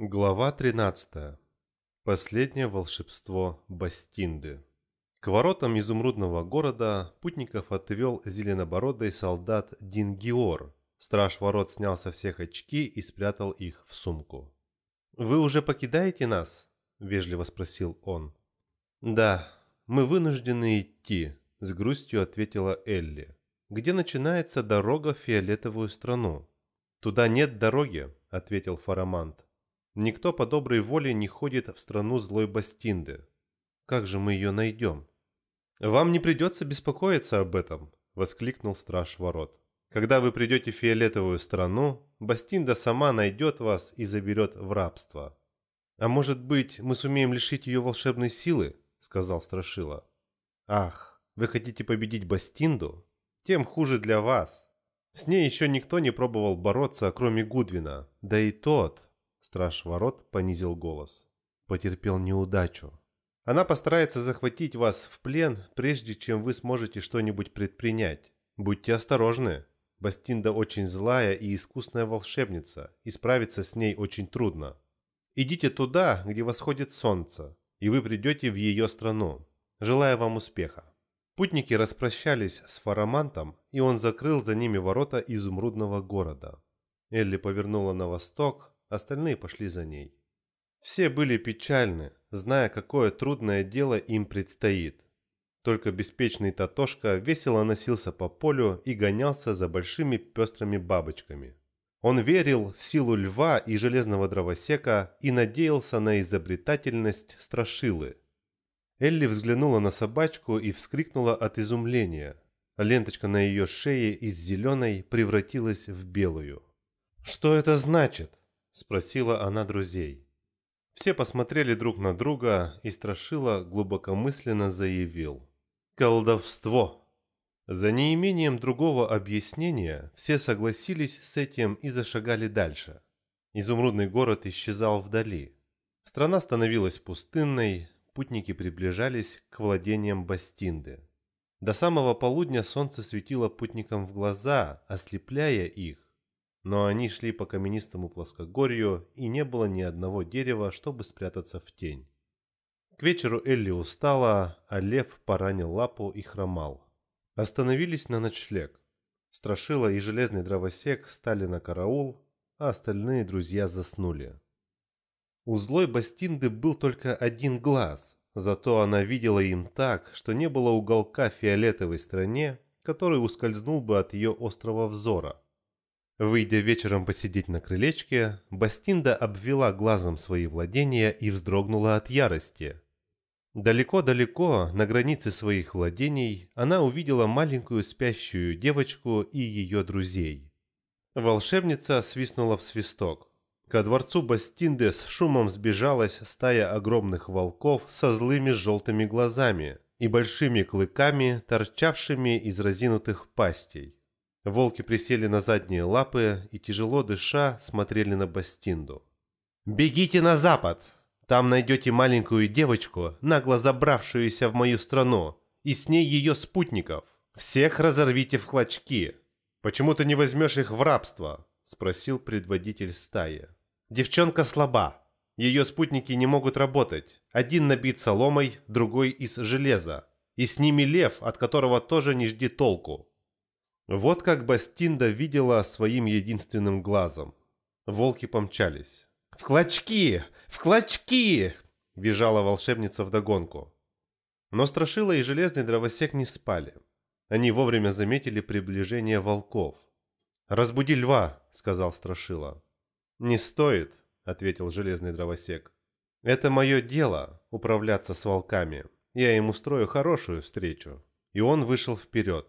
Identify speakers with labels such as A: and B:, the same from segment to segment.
A: Глава 13. Последнее волшебство Бастинды. К воротам изумрудного города путников отвел зеленобородый солдат Дингиор. Страж ворот снял со всех очки и спрятал их в сумку. «Вы уже покидаете нас?» – вежливо спросил он. «Да, мы вынуждены идти», – с грустью ответила Элли. «Где начинается дорога в фиолетовую страну?» «Туда нет дороги», – ответил Фарамант. Никто по доброй воле не ходит в страну злой Бастинды. Как же мы ее найдем? Вам не придется беспокоиться об этом, воскликнул страж ворот. Когда вы придете в фиолетовую страну, Бастинда сама найдет вас и заберет в рабство. А может быть, мы сумеем лишить ее волшебной силы? сказал Страшила. Ах, вы хотите победить Бастинду? Тем хуже для вас. С ней еще никто не пробовал бороться, кроме Гудвина. Да и тот, Страж ворот понизил голос. «Потерпел неудачу. Она постарается захватить вас в плен, прежде чем вы сможете что-нибудь предпринять. Будьте осторожны. Бастинда очень злая и искусная волшебница, и справиться с ней очень трудно. Идите туда, где восходит солнце, и вы придете в ее страну. Желаю вам успеха». Путники распрощались с Фарамантом, и он закрыл за ними ворота изумрудного города. Элли повернула на восток, остальные пошли за ней. Все были печальны, зная, какое трудное дело им предстоит. Только беспечный Татошка весело носился по полю и гонялся за большими пестрыми бабочками. Он верил в силу льва и железного дровосека и надеялся на изобретательность страшилы. Элли взглянула на собачку и вскрикнула от изумления. Ленточка на ее шее из зеленой превратилась в белую. «Что это значит?» спросила она друзей. Все посмотрели друг на друга, и Страшила глубокомысленно заявил. «Колдовство!» За неимением другого объяснения все согласились с этим и зашагали дальше. Изумрудный город исчезал вдали. Страна становилась пустынной, путники приближались к владениям Бастинды. До самого полудня солнце светило путникам в глаза, ослепляя их но они шли по каменистому плоскогорью, и не было ни одного дерева, чтобы спрятаться в тень. К вечеру Элли устала, а лев поранил лапу и хромал. Остановились на ночлег. Страшила и железный дровосек стали на караул, а остальные друзья заснули. У злой Бастинды был только один глаз, зато она видела им так, что не было уголка фиолетовой стране, который ускользнул бы от ее острого взора – Выйдя вечером посидеть на крылечке, Бастинда обвела глазом свои владения и вздрогнула от ярости. Далеко-далеко, на границе своих владений, она увидела маленькую спящую девочку и ее друзей. Волшебница свистнула в свисток. Ко дворцу Бастинды с шумом сбежалась стая огромных волков со злыми желтыми глазами и большими клыками, торчавшими из разинутых пастей. Волки присели на задние лапы и, тяжело дыша, смотрели на Бастинду. «Бегите на запад! Там найдете маленькую девочку, нагло забравшуюся в мою страну, и с ней ее спутников. Всех разорвите в клочки!» «Почему ты не возьмешь их в рабство?» – спросил предводитель стаи. «Девчонка слаба. Ее спутники не могут работать. Один набит соломой, другой из железа. И с ними лев, от которого тоже не жди толку. Вот как Бастинда видела своим единственным глазом. Волки помчались. «В клочки! В клочки!» – бежала волшебница вдогонку. Но Страшила и Железный Дровосек не спали. Они вовремя заметили приближение волков. «Разбуди льва!» – сказал Страшила. «Не стоит!» – ответил Железный Дровосек. «Это мое дело – управляться с волками. Я им устрою хорошую встречу». И он вышел вперед.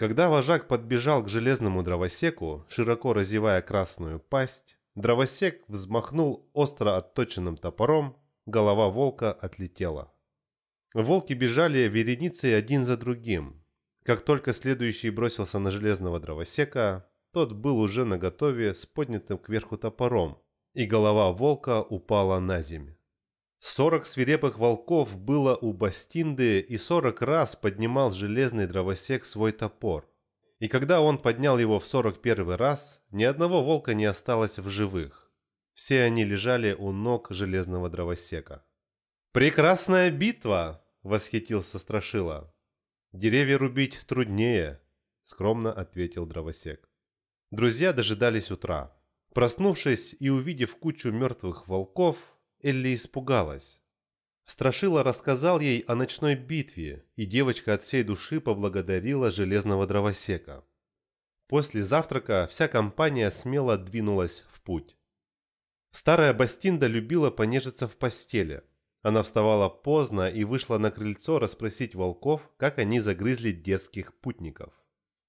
A: Когда вожак подбежал к железному дровосеку, широко разевая красную пасть, дровосек взмахнул остро отточенным топором, голова волка отлетела. Волки бежали вереницей один за другим. Как только следующий бросился на железного дровосека, тот был уже наготове с поднятым кверху топором, и голова волка упала на землю. Сорок свирепых волков было у Бастинды, и сорок раз поднимал железный дровосек свой топор. И когда он поднял его в сорок первый раз, ни одного волка не осталось в живых. Все они лежали у ног железного дровосека. «Прекрасная битва!» – восхитился Страшила. «Деревья рубить труднее», – скромно ответил дровосек. Друзья дожидались утра. Проснувшись и увидев кучу мертвых волков, Элли испугалась. Страшила рассказал ей о ночной битве, и девочка от всей души поблагодарила железного дровосека. После завтрака вся компания смело двинулась в путь. Старая Бастинда любила понежиться в постели. Она вставала поздно и вышла на крыльцо расспросить волков, как они загрызли дерзких путников.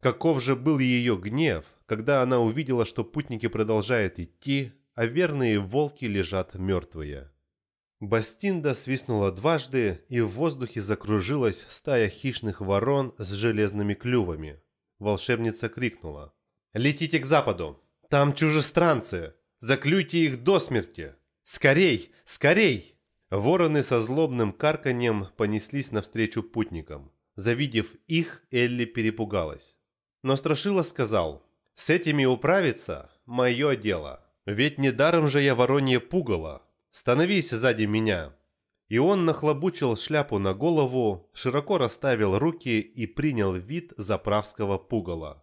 A: Каков же был ее гнев, когда она увидела, что путники продолжают идти, а верные волки лежат мертвые. Бастинда свистнула дважды, и в воздухе закружилась стая хищных ворон с железными клювами. Волшебница крикнула. «Летите к западу! Там чужестранцы! Заклюйте их до смерти! Скорей! Скорей!» Вороны со злобным карканьем понеслись навстречу путникам. Завидев их, Элли перепугалась. Но Страшила сказал, «С этими управиться – мое дело. Ведь недаром же я воронье пугало. Становись сзади меня!» И он нахлобучил шляпу на голову, широко расставил руки и принял вид заправского пугала.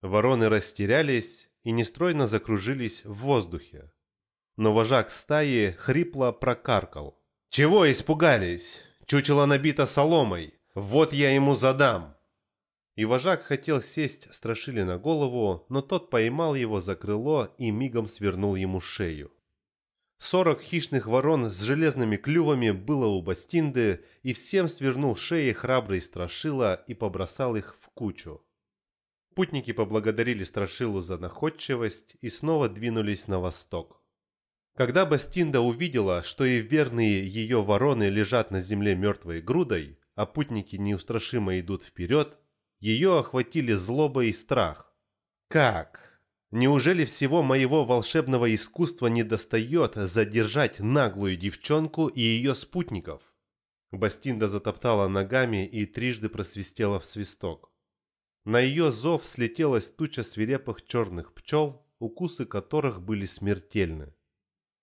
A: Вороны растерялись и нестройно закружились в воздухе. Но вожак стаи хрипло прокаркал. «Чего испугались? Чучело набито соломой. Вот я ему задам!» И вожак хотел сесть Страшили на голову, но тот поймал его за крыло и мигом свернул ему шею. Сорок хищных ворон с железными клювами было у Бастинды, и всем свернул шеи храбрый Страшила и побросал их в кучу. Путники поблагодарили Страшилу за находчивость и снова двинулись на восток. Когда Бастинда увидела, что и верные ее вороны лежат на земле мертвой грудой, а путники неустрашимо идут вперед, ее охватили злоба и страх. Как? Неужели всего моего волшебного искусства не достает задержать наглую девчонку и ее спутников? Бастинда затоптала ногами и трижды просвистела в свисток. На ее зов слетелась туча свирепых черных пчел, укусы которых были смертельны.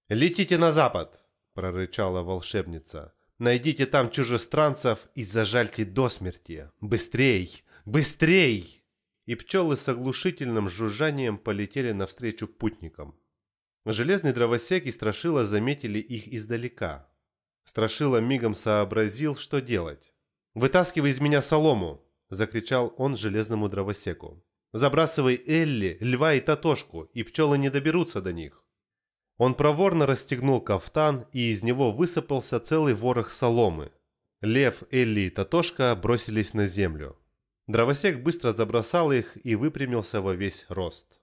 A: «Летите на запад!» – прорычала волшебница. «Найдите там чужестранцев и зажальте до смерти! Быстрей! Быстрей!» И пчелы с оглушительным жужжанием полетели навстречу путникам. Железный дровосек и Страшила заметили их издалека. Страшила мигом сообразил, что делать. «Вытаскивай из меня солому!» – закричал он железному дровосеку. «Забрасывай Элли, льва и Татошку, и пчелы не доберутся до них!» Он проворно расстегнул кафтан, и из него высыпался целый ворох соломы. Лев, Элли и Татошка бросились на землю. Дровосек быстро забросал их и выпрямился во весь рост.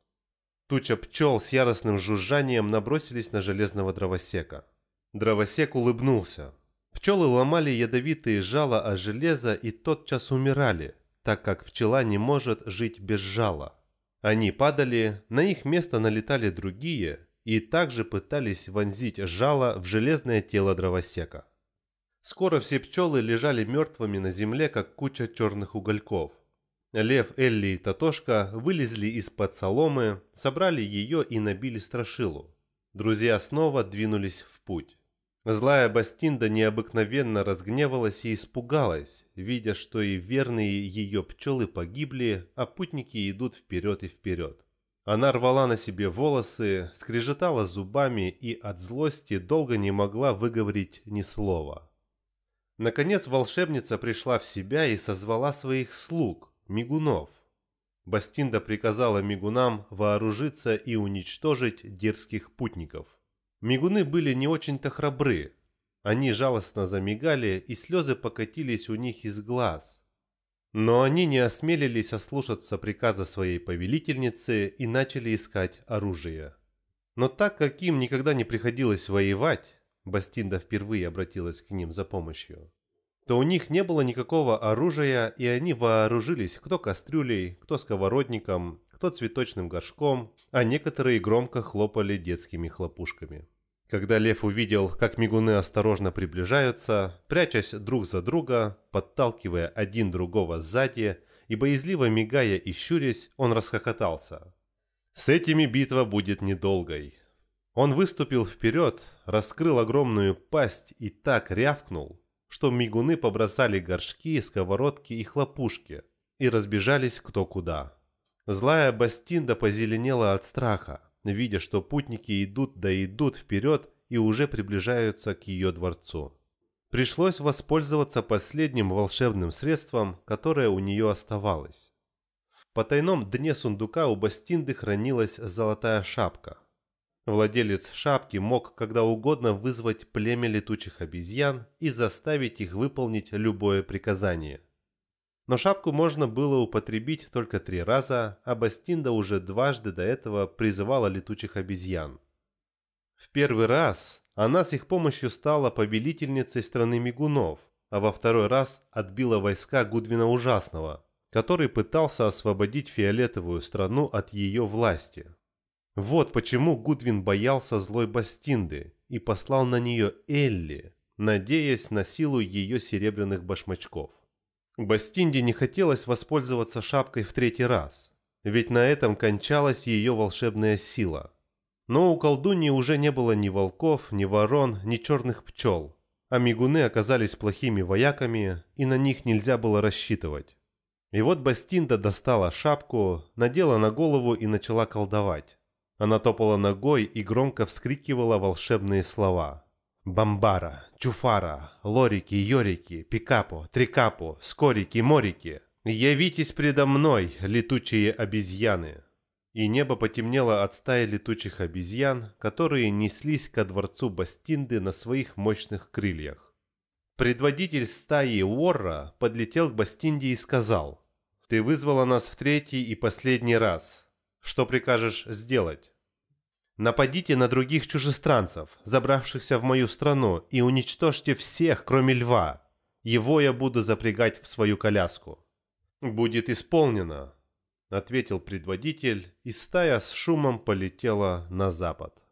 A: Туча пчел с яростным жужжанием набросились на железного дровосека. Дровосек улыбнулся. Пчелы ломали ядовитые жала о железо и тотчас умирали, так как пчела не может жить без жала. Они падали, на их место налетали другие и также пытались вонзить жало в железное тело дровосека. Скоро все пчелы лежали мертвыми на земле, как куча черных угольков – Лев, Элли и Татошка вылезли из-под соломы, собрали ее и набили страшилу. Друзья снова двинулись в путь. Злая Бастинда необыкновенно разгневалась и испугалась, видя, что и верные ее пчелы погибли, а путники идут вперед и вперед. Она рвала на себе волосы, скрежетала зубами и от злости долго не могла выговорить ни слова. Наконец волшебница пришла в себя и созвала своих слуг – Мигунов. Бастинда приказала мигунам вооружиться и уничтожить дерзких путников. Мигуны были не очень-то храбры. Они жалостно замигали, и слезы покатились у них из глаз. Но они не осмелились ослушаться приказа своей повелительницы и начали искать оружие. Но так как им никогда не приходилось воевать, Бастинда впервые обратилась к ним за помощью то у них не было никакого оружия, и они вооружились кто кастрюлей, кто сковородником, кто цветочным горшком, а некоторые громко хлопали детскими хлопушками. Когда лев увидел, как мигуны осторожно приближаются, прячась друг за друга, подталкивая один другого сзади и боязливо мигая и щурясь, он расхохотался. С этими битва будет недолгой. Он выступил вперед, раскрыл огромную пасть и так рявкнул, что мигуны побросали горшки, сковородки и хлопушки и разбежались кто куда. Злая Бастинда позеленела от страха, видя, что путники идут да идут вперед и уже приближаются к ее дворцу. Пришлось воспользоваться последним волшебным средством, которое у нее оставалось. По тайном дне сундука у Бастинды хранилась золотая шапка. Владелец шапки мог когда угодно вызвать племя летучих обезьян и заставить их выполнить любое приказание. Но шапку можно было употребить только три раза, а Бастинда уже дважды до этого призывала летучих обезьян. В первый раз она с их помощью стала повелительницей страны мигунов, а во второй раз отбила войска Гудвина Ужасного, который пытался освободить фиолетовую страну от ее власти. Вот почему Гудвин боялся злой Бастинды и послал на нее Элли, надеясь на силу ее серебряных башмачков. Бастинде не хотелось воспользоваться шапкой в третий раз, ведь на этом кончалась ее волшебная сила. Но у колдуньи уже не было ни волков, ни ворон, ни черных пчел, а мигуны оказались плохими вояками, и на них нельзя было рассчитывать. И вот Бастинда достала шапку, надела на голову и начала колдовать. Она топала ногой и громко вскрикивала волшебные слова. бамбара, «Чуфара», «Лорики», «Йорики», «Пикапо», «Трикапо», «Скорики», «Морики». «Явитесь предо мной, летучие обезьяны!» И небо потемнело от стаи летучих обезьян, которые неслись ко дворцу Бастинды на своих мощных крыльях. Предводитель стаи Уорра подлетел к Бастинде и сказал, «Ты вызвала нас в третий и последний раз. Что прикажешь сделать? Нападите на других чужестранцев, забравшихся в мою страну, и уничтожьте всех, кроме льва. Его я буду запрягать в свою коляску. Будет исполнено, ответил предводитель, и стая с шумом полетела на запад.